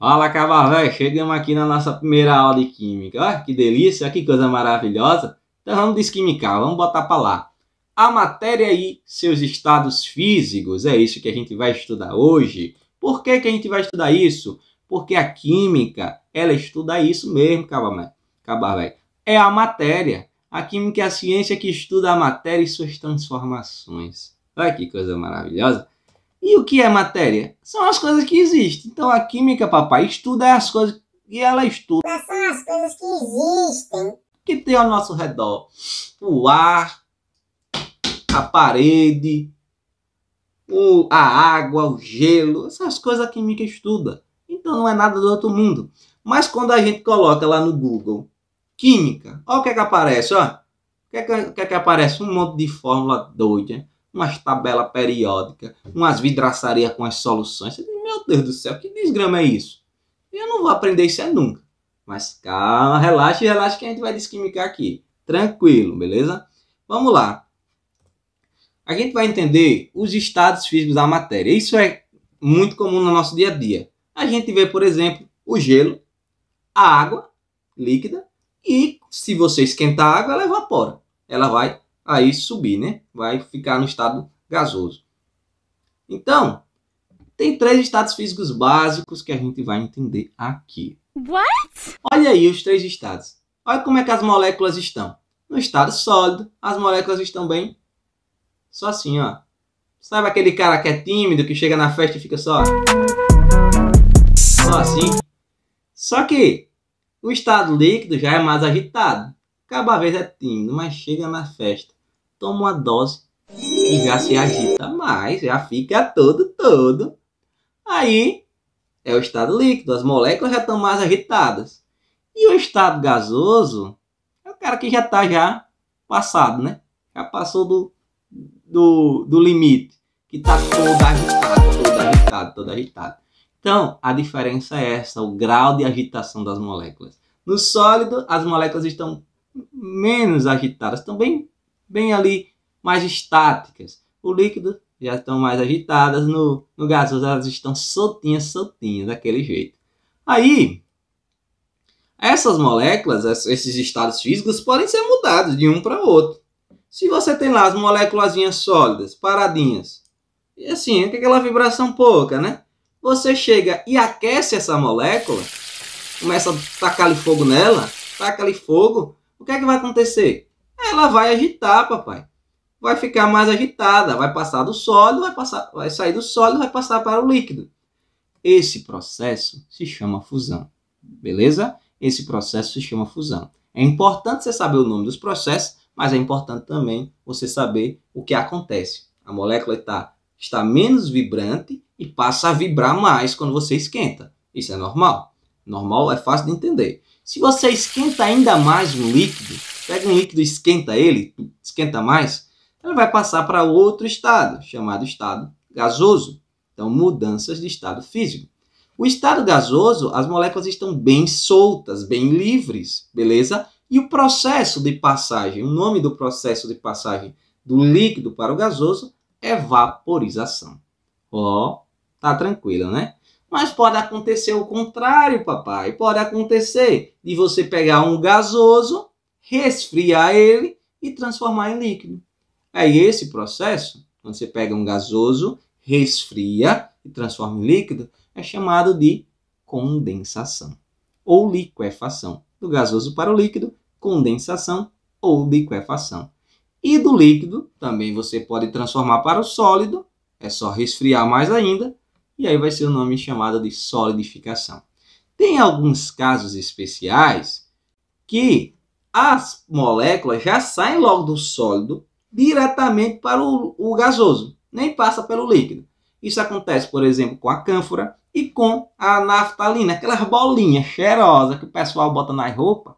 Fala, Cabavé! Chegamos aqui na nossa primeira aula de Química. Olha que delícia, que coisa maravilhosa! Então vamos desquimicar, vamos botar para lá. A matéria e seus estados físicos, é isso que a gente vai estudar hoje. Por que, que a gente vai estudar isso? Porque a Química, ela estuda isso mesmo, Cabavé. É a matéria. A Química é a ciência que estuda a matéria e suas transformações. Olha que coisa maravilhosa! E o que é matéria? São as coisas que existem. Então a química, papai, estuda as coisas que ela estuda. Mas são as coisas que existem. Que tem ao nosso redor. O ar, a parede, o, a água, o gelo. Essas coisas a química estuda. Então não é nada do outro mundo. Mas quando a gente coloca lá no Google química, olha o que é que aparece, ó. O que é que, o que, é que aparece? Um monte de fórmula doida umas tabelas periódicas, umas vidraçarias com as soluções. Você diz, meu Deus do céu, que desgrama é isso? Eu não vou aprender isso é nunca. Mas calma, relaxa, relaxa que a gente vai desquimicar aqui. Tranquilo, beleza? Vamos lá. A gente vai entender os estados físicos da matéria. Isso é muito comum no nosso dia a dia. A gente vê, por exemplo, o gelo, a água líquida e se você esquentar a água, ela evapora. Ela vai aí subir, né? Vai ficar no estado gasoso. Então, tem três estados físicos básicos que a gente vai entender aqui. What? Olha aí os três estados. Olha como é que as moléculas estão. No estado sólido, as moléculas estão bem só assim, ó. Sabe aquele cara que é tímido, que chega na festa e fica só só assim? Só que o estado líquido já é mais agitado. Cada vez é tímido, mas chega na festa toma uma dose e já se agita mais, já fica todo, todo. Aí é o estado líquido, as moléculas já estão mais agitadas. E o estado gasoso é o cara que já está já passado, né? Já passou do, do, do limite, que está todo agitado, todo agitado, todo agitado. Então, a diferença é essa, o grau de agitação das moléculas. No sólido, as moléculas estão menos agitadas, estão bem bem ali, mais estáticas. O líquido já estão mais agitadas, no, no gasoso elas estão soltinhas, soltinhas, daquele jeito. Aí, essas moléculas, esses estados físicos, podem ser mudados de um para outro. Se você tem lá as moléculas sólidas, paradinhas, e assim, é aquela vibração pouca, né? Você chega e aquece essa molécula, começa a tacar fogo nela, taca-lhe fogo, o que é que vai acontecer? ela vai agitar, papai. Vai ficar mais agitada, vai passar do sólido, vai, passar, vai sair do sólido, vai passar para o líquido. Esse processo se chama fusão, beleza? Esse processo se chama fusão. É importante você saber o nome dos processos, mas é importante também você saber o que acontece. A molécula está, está menos vibrante e passa a vibrar mais quando você esquenta. Isso é normal. Normal é fácil de entender. Se você esquenta ainda mais um líquido, pega um líquido, esquenta ele, esquenta mais, ele vai passar para outro estado, chamado estado gasoso. Então, mudanças de estado físico. O estado gasoso, as moléculas estão bem soltas, bem livres, beleza? E o processo de passagem, o nome do processo de passagem do líquido para o gasoso é vaporização. Ó, oh, tá tranquilo, né? Mas pode acontecer o contrário, papai. Pode acontecer de você pegar um gasoso, resfriar ele e transformar em líquido. É esse processo, quando você pega um gasoso, resfria e transforma em líquido, é chamado de condensação ou liquefação. Do gasoso para o líquido, condensação ou liquefação. E do líquido, também você pode transformar para o sólido, é só resfriar mais ainda e aí vai ser o nome chamado de solidificação. Tem alguns casos especiais que as moléculas já saem logo do sólido diretamente para o, o gasoso, nem passa pelo líquido. Isso acontece, por exemplo, com a cânfora e com a naftalina, aquelas bolinhas cheirosas que o pessoal bota nas roupas,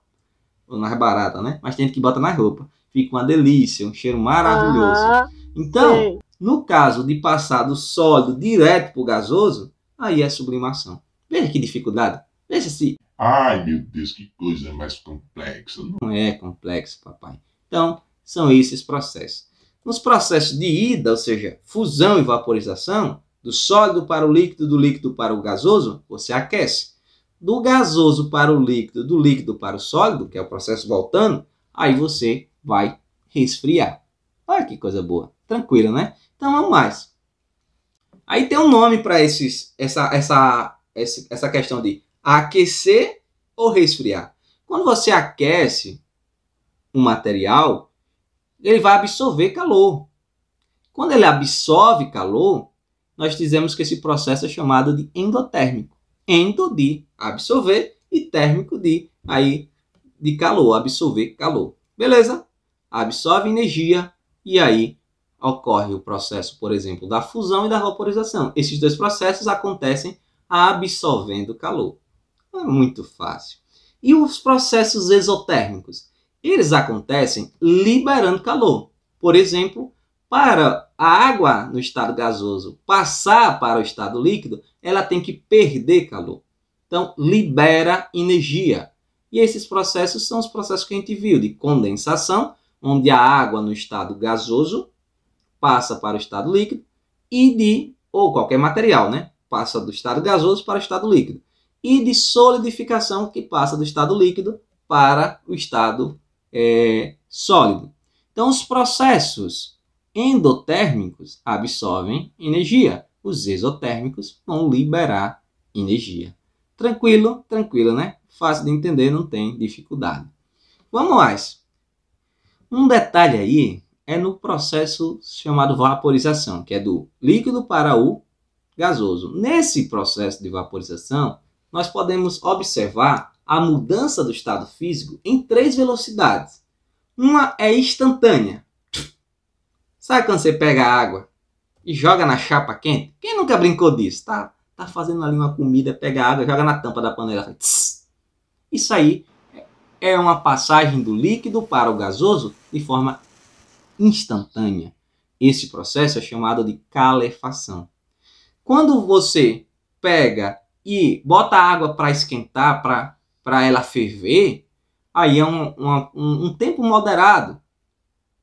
ou nas baratas, né? Mas tem que bota nas roupas. Fica uma delícia, um cheiro maravilhoso. Ah, então, sim. No caso de passar do sólido direto para o gasoso, aí é sublimação. Veja que dificuldade. Veja se. Ai, meu Deus, que coisa mais complexa. Não é complexo, papai. Então, são esses processos. Nos processos de ida, ou seja, fusão e vaporização, do sólido para o líquido, do líquido para o gasoso, você aquece. Do gasoso para o líquido, do líquido para o sólido, que é o processo voltando, aí você vai resfriar. Olha que coisa boa. Tranquilo, né? Então vamos mais. Aí tem um nome para esses essa, essa essa questão de aquecer ou resfriar. Quando você aquece um material, ele vai absorver calor. Quando ele absorve calor, nós dizemos que esse processo é chamado de endotérmico. Endo de absorver e térmico de aí de calor, absorver calor. Beleza? Absorve energia e aí ocorre o processo, por exemplo, da fusão e da vaporização. Esses dois processos acontecem absorvendo calor. É muito fácil. E os processos exotérmicos? Eles acontecem liberando calor. Por exemplo, para a água no estado gasoso passar para o estado líquido, ela tem que perder calor. Então, libera energia. E esses processos são os processos que a gente viu de condensação, onde a água no estado gasoso passa para o estado líquido e de, ou qualquer material, né? Passa do estado gasoso para o estado líquido. E de solidificação, que passa do estado líquido para o estado é, sólido. Então, os processos endotérmicos absorvem energia, os exotérmicos vão liberar energia. Tranquilo, tranquilo, né? Fácil de entender, não tem dificuldade. Vamos mais. Um detalhe aí é no processo chamado vaporização, que é do líquido para o gasoso. Nesse processo de vaporização, nós podemos observar a mudança do estado físico em três velocidades. Uma é instantânea. Sabe quando você pega a água e joga na chapa quente? Quem nunca brincou disso? Tá, tá fazendo ali uma comida, pega a água, joga na tampa da panela. Isso aí é uma passagem do líquido para o gasoso de forma instantânea. Esse processo é chamado de calefação. Quando você pega e bota água para esquentar, para ela ferver, aí é um, um, um tempo moderado.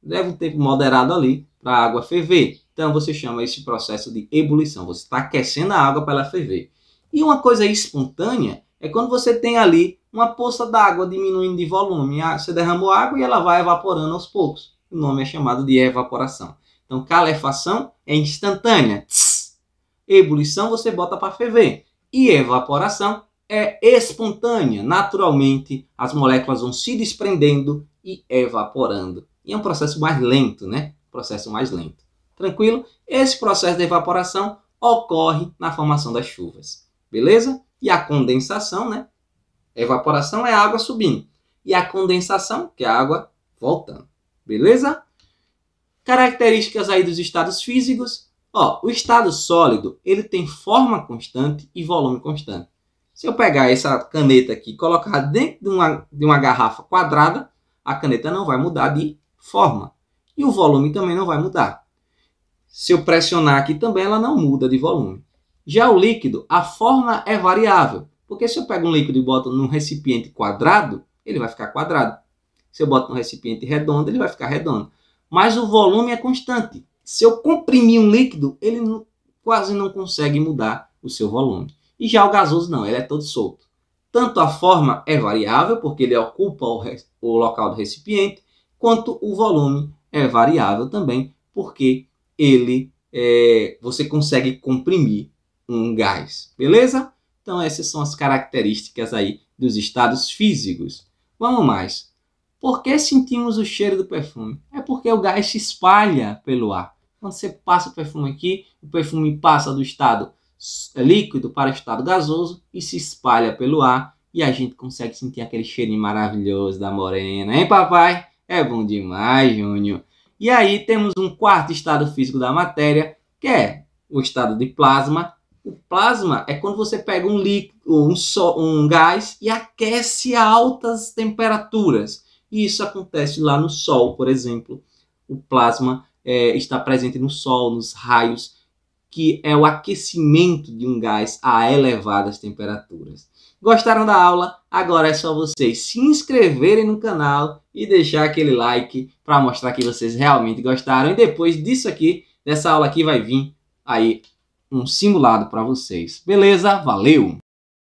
Leva um tempo moderado ali para a água ferver. Então você chama esse processo de ebulição. Você está aquecendo a água para ela ferver. E uma coisa espontânea é quando você tem ali uma poça d'água diminuindo de volume. Ah, você derramou água e ela vai evaporando aos poucos o nome é chamado de evaporação. Então, calefação é instantânea. Tss. Ebulição você bota para ferver. E evaporação é espontânea. Naturalmente, as moléculas vão se desprendendo e evaporando. E é um processo mais lento, né? Processo mais lento. Tranquilo? Esse processo de evaporação ocorre na formação das chuvas. Beleza? E a condensação, né? Evaporação é a água subindo. E a condensação, que é a água voltando. Beleza? Características aí dos estados físicos. Ó, o estado sólido, ele tem forma constante e volume constante. Se eu pegar essa caneta aqui e colocar dentro de uma, de uma garrafa quadrada, a caneta não vai mudar de forma. E o volume também não vai mudar. Se eu pressionar aqui também, ela não muda de volume. Já o líquido, a forma é variável. Porque se eu pego um líquido e boto num recipiente quadrado, ele vai ficar quadrado. Se eu boto um recipiente redondo, ele vai ficar redondo. Mas o volume é constante. Se eu comprimir um líquido, ele não, quase não consegue mudar o seu volume. E já o gasoso não, ele é todo solto. Tanto a forma é variável, porque ele ocupa o, o local do recipiente, quanto o volume é variável também, porque ele é, você consegue comprimir um gás, beleza? Então essas são as características aí dos estados físicos. Vamos mais. Por que sentimos o cheiro do perfume? É porque o gás se espalha pelo ar. Quando você passa o perfume aqui, o perfume passa do estado líquido para o estado gasoso e se espalha pelo ar e a gente consegue sentir aquele cheirinho maravilhoso da morena, hein papai? É bom demais, Júnior. E aí temos um quarto estado físico da matéria, que é o estado de plasma. O plasma é quando você pega um líquido, um, so, um gás e aquece a altas temperaturas. E isso acontece lá no Sol, por exemplo. O plasma é, está presente no Sol, nos raios, que é o aquecimento de um gás a elevadas temperaturas. Gostaram da aula? Agora é só vocês se inscreverem no canal e deixar aquele like para mostrar que vocês realmente gostaram. E depois disso aqui, dessa aula aqui, vai vir aí um simulado para vocês. Beleza? Valeu!